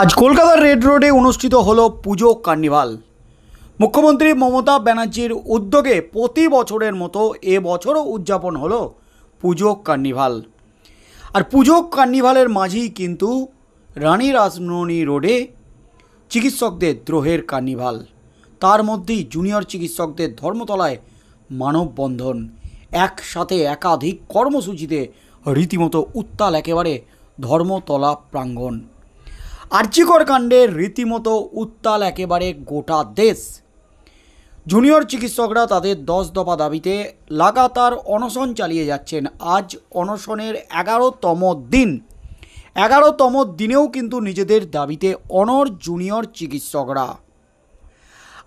আজ কলকাতার রেড রোডে অনুষ্ঠিত হলো পুজো কার্নিভাল মুখ্যমন্ত্রী মমতা ব্যানার্জির উদ্যোগে প্রতি বছরের মতো এবছরও উদযাপন হলো পুজো কার্নিভাল আর পুজো কার্নিভালের মাঝেই কিন্তু রানী রাসমণি রোডে চিকিৎসকদের দ্রোহের কার্নিভাল তার মধ্যেই জুনিয়র চিকিৎসকদের ধর্মতলায় মানববন্ধন একসাথে একাধিক কর্মসূচিতে রীতিমতো উত্তাল একেবারে ধর্মতলা প্রাঙ্গণ আর্যিকর কাণ্ডে রীতিমতো উত্তাল একেবারে গোটা দেশ জুনিয়র চিকিৎসকরা তাদের দশ দফা দাবিতে লাগাতার অনশন চালিয়ে যাচ্ছেন আজ অনশনের এগারোতম দিন এগারোতম দিনেও কিন্তু নিজেদের দাবিতে অনর জুনিয়র চিকিৎসকরা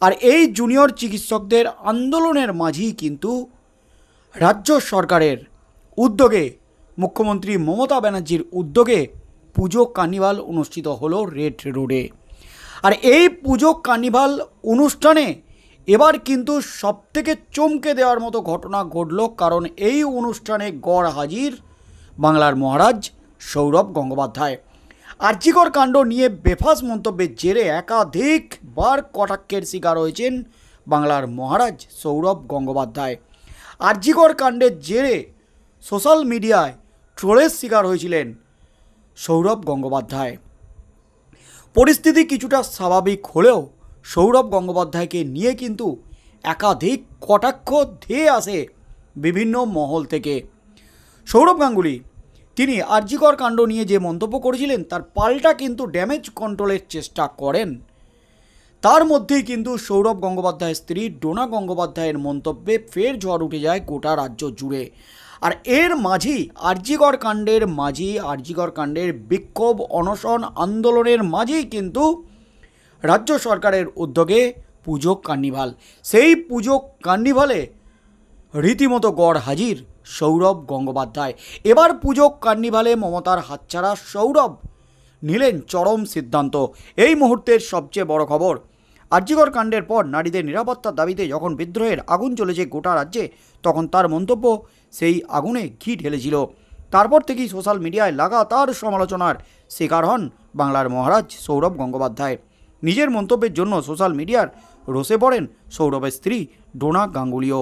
আর এই জুনিয়র চিকিৎসকদের আন্দোলনের মাঝেই কিন্তু রাজ্য সরকারের উদ্যোগে মুখ্যমন্ত্রী মমতা ব্যানার্জির উদ্যোগে পুজো কার্নিভাল অনুষ্ঠিত হলো রেড রোডে আর এই পুজো কার্নিভাল অনুষ্ঠানে এবার কিন্তু সবথেকে চমকে দেওয়ার মতো ঘটনা ঘটল কারণ এই অনুষ্ঠানে গড় হাজির বাংলার মহারাজ সৌরভ গঙ্গোপাধ্যায় আর্যিকর কাণ্ড নিয়ে বেফাস মন্তব্যের জেরে একাধিকবার কটাক্ষের শিকার হয়েছেন বাংলার মহারাজ সৌরভ গঙ্গোপাধ্যায় আর্যিকর কাণ্ডের জেরে সোশ্যাল মিডিয়ায় ট্রোলের শিকার হয়েছিলেন সৌরভ গঙ্গোপাধ্যায় পরিস্থিতি কিছুটা স্বাভাবিক হলেও সৌরভ গঙ্গোপাধ্যায়কে নিয়ে কিন্তু একাধিক কটাক্ষ ধেয়ে আসে বিভিন্ন মহল থেকে সৌরভ গাঙ্গুলি তিনি আর্যিকর কাণ্ড নিয়ে যে মন্তব্য করেছিলেন তার পাল্টা কিন্তু ড্যামেজ কন্ট্রোলের চেষ্টা করেন তার মধ্যেই কিন্তু সৌরভ গঙ্গোপাধ্যায়ের স্ত্রী ডোনা গঙ্গোপাধ্যায়ের মন্তব্যে ফের ঝড় উঠে যায় গোটা রাজ্য জুড়ে আর এর মাঝেই আরজিগর কাণ্ডের মাঝেই আরজিগর কাণ্ডের বিক্ষোভ অনশন আন্দোলনের মাঝেই কিন্তু রাজ্য সরকারের উদ্যোগে পুজো কার্নিভাল সেই পুজো কার্নিভালে রীতিমতো গড় হাজির সৌরভ গঙ্গোপাধ্যায় এবার পুজো কার্নিভালে মমতার হাতছাড়া সৌরভ নিলেন চরম সিদ্ধান্ত এই মুহূর্তের সবচেয়ে বড় খবর আর্যিকর কাণ্ডের পর নারীদের নিরাপত্তার দাবিতে যখন বিদ্রোহের আগুন চলেছে গোটা রাজ্যে তখন তার মন্তব্য সেই আগুনে ঘি ঢেলেছিল তারপর থেকেই সোশ্যাল মিডিয়ায় লাগাতার সমালোচনার শিকার হন বাংলার মহারাজ সৌরভ গঙ্গোপাধ্যায় নিজের মন্তব্যের জন্য সোশ্যাল মিডিয়ার রোষে পড়েন সৌরভের স্ত্রী ডোনা গাঙ্গুলিও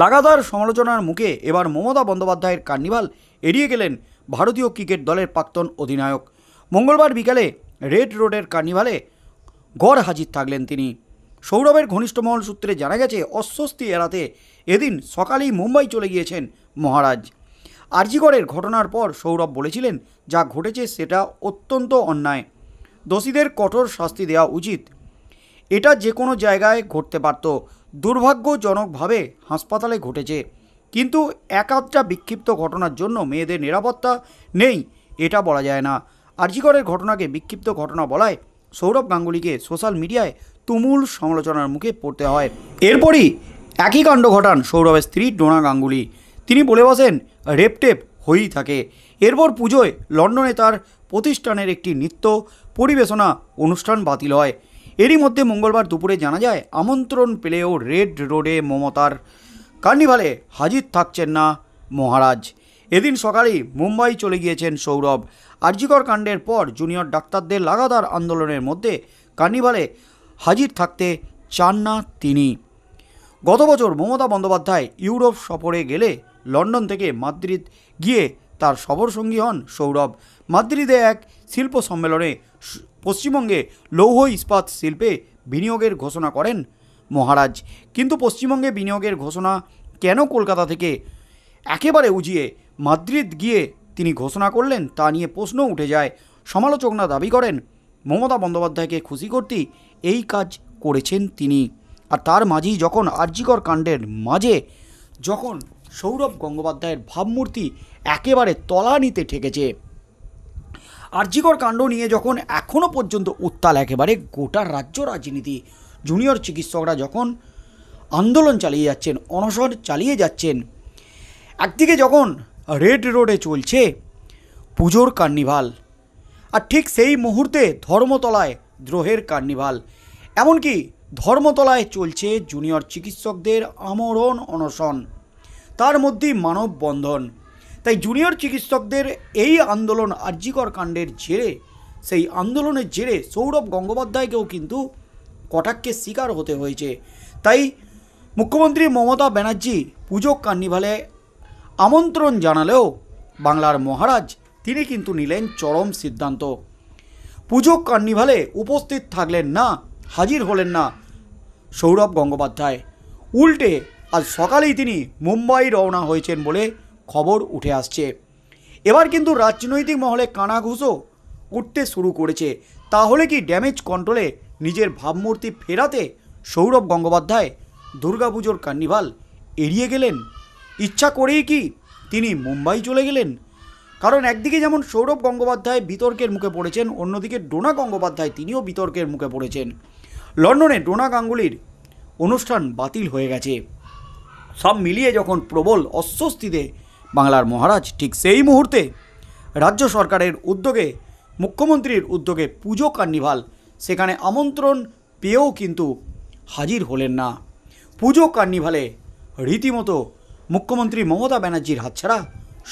লাগাতার সমালোচনার মুখে এবার মমতা বন্দ্যোপাধ্যায়ের কার্নিভাল এড়িয়ে গেলেন ভারতীয় ক্রিকেট দলের প্রাক্তন অধিনায়ক মঙ্গলবার বিকালে রেড রোডের কার্নিভালে গড় হাজির থাকলেন তিনি সৌরভের ঘনিষ্ঠ মহল সূত্রে জানা গেছে অস্বস্তি এড়াতে এদিন সকালেই মুম্বাই চলে গিয়েছেন মহারাজ আর্জিগড়ের ঘটনার পর সৌরভ বলেছিলেন যা ঘটেছে সেটা অত্যন্ত অন্যায় দোষীদের কঠোর শাস্তি দেওয়া উচিত এটা যে কোনো জায়গায় ঘটতে পারত দুর্ভাগ্যজনকভাবে হাসপাতালে ঘটেছে কিন্তু এক আধটা বিক্ষিপ্ত ঘটনার জন্য মেয়েদের নিরাপত্তা নেই এটা বলা যায় না আর্জিগড়ের ঘটনাকে বিক্ষিপ্ত ঘটনা বলায় সৌরভ গাঙ্গুলিকে সোশ্যাল মিডিয়ায় তুমুল সমালোচনার মুখে পড়তে হয় এরপরই একই কাণ্ড ঘটান সৌরভের স্ত্রী ডোনা গাঙ্গুলি তিনি বলে বসেন রেপটেপ হয়েই থাকে এরপর পুজোয় লন্ডনে তার প্রতিষ্ঠানের একটি নৃত্য পরিবেশনা অনুষ্ঠান বাতিল হয় এরই মধ্যে মঙ্গলবার দুপুরে জানা যায় আমন্ত্রণ পেলেও রেড রোডে মমতার কার্নিভালে হাজির থাকছেন না মহারাজ এদিন সকালেই মুম্বাই চলে গিয়েছেন সৌরভ আর্যিকর কাণ্ডের পর জুনিয়র ডাক্তারদের লাগাতার আন্দোলনের মধ্যে কার্নিভালে হাজির থাকতে চান না তিনি গত বছর মমতা বন্দ্যোপাধ্যায় ইউরোপ সফরে গেলে লন্ডন থেকে মাদ্রিদ গিয়ে তার সফরসঙ্গী হন সৌরভ মাদ্রিদে এক শিল্প সম্মেলনে পশ্চিমবঙ্গে লৌহ ইস্পাত শিল্পে বিনিয়োগের ঘোষণা করেন মহারাজ কিন্তু পশ্চিমবঙ্গে বিনিয়োগের ঘোষণা কেন কলকাতা থেকে একেবারে উজিয়ে মাদ্রিদ গিয়ে তিনি ঘোষণা করলেন তা নিয়ে প্রশ্ন উঠে যায় সমালোচকরা দাবি করেন মমতা বন্দ্যোপাধ্যায়কে খুশি করতেই এই কাজ করেছেন তিনি আর তার মাঝেই যখন আর্যিকর কাণ্ডের মাঝে যখন সৌরভ গঙ্গোপাধ্যায়ের ভাবমূর্তি একেবারে তলানিতে ঠেকেছে আর্যিকর কাণ্ড নিয়ে যখন এখনও পর্যন্ত উত্তাল একেবারে গোটা রাজ্য রাজনীতি জুনিয়র চিকিৎসকরা যখন আন্দোলন চালিয়ে যাচ্ছেন অনশন চালিয়ে যাচ্ছেন একদিকে যখন রেড রোডে চলছে পুজোর কার্নিভাল আর ঠিক সেই মুহূর্তে ধর্মতলায় দ্রোহের কার্নিভাল এমনকি ধর্মতলায় চলছে জুনিয়র চিকিৎসকদের আমরণ অনশন তার মধ্যেই মানববন্ধন তাই জুনিয়র চিকিৎসকদের এই আন্দোলন আর্যিকর কাণ্ডের জেরে সেই আন্দোলনের জেরে সৌরভ গঙ্গোপাধ্যায়কেও কিন্তু কটাক্ষের শিকার হতে হয়েছে তাই মুখ্যমন্ত্রী মমতা ব্যানার্জি পুজো কার্নিভালে আমন্ত্রণ জানালেও বাংলার মহারাজ তিনি কিন্তু নিলেন চরম সিদ্ধান্ত পুজো কার্নিভালে উপস্থিত থাকলেন না হাজির হলেন না সৌরভ গঙ্গোপাধ্যায় উল্টে আজ সকালেই তিনি মুম্বাই রওনা হয়েছেন বলে খবর উঠে আসছে এবার কিন্তু রাজনৈতিক মহলে কানাঘুষো উঠতে শুরু করেছে তাহলে কি ড্যামেজ কন্ট্রোলে নিজের ভাবমূর্তি ফেরাতে সৌরভ গঙ্গোপাধ্যায় দুর্গাপুজোর কার্নিভাল এড়িয়ে গেলেন ইচ্ছা করেই কি তিনি মুম্বাই চলে গেলেন কারণ একদিকে যেমন সৌরভ গঙ্গোপাধ্যায় বিতর্কের মুখে পড়েছেন অন্যদিকে ডোনা গঙ্গোপাধ্যায় তিনিও বিতর্কের মুখে পড়েছেন লন্ডনে ডোনা গাঙ্গুলির অনুষ্ঠান বাতিল হয়ে গেছে সব মিলিয়ে যখন প্রবল অস্বস্তিতে বাংলার মহারাজ ঠিক সেই মুহূর্তে রাজ্য সরকারের উদ্যোগে মুখ্যমন্ত্রীর উদ্যোগে পুজো কার্নিভাল সেখানে আমন্ত্রণ পেয়েও কিন্তু হাজির হলেন না পুজো কার্নিভালে রীতিমতো মুখ্যমন্ত্রী মমতা ব্যানার্জির হাতছাড়া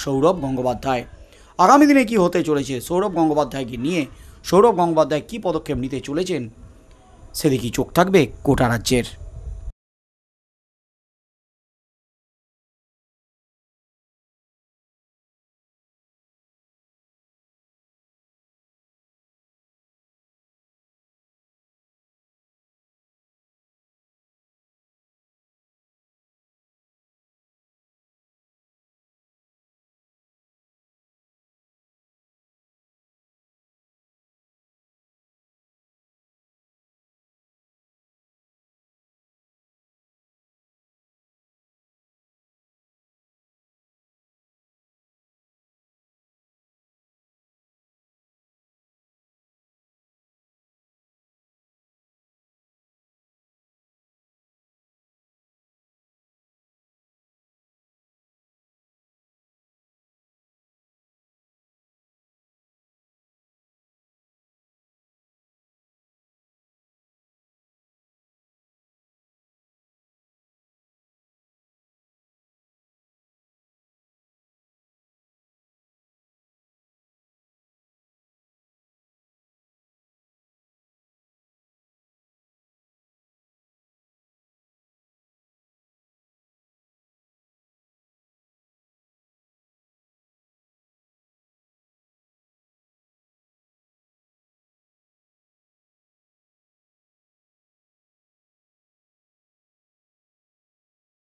সৌরভ গঙ্গোপাধ্যায় আগামী দিনে কি হতে চলেছে সৌরভ গঙ্গোপাধ্যায়কে নিয়ে সৌরভ গঙ্গোপাধ্যায় কী পদক্ষেপ নিতে চলেছেন সেদিকেই চোখ থাকবে কোটা রাজ্যের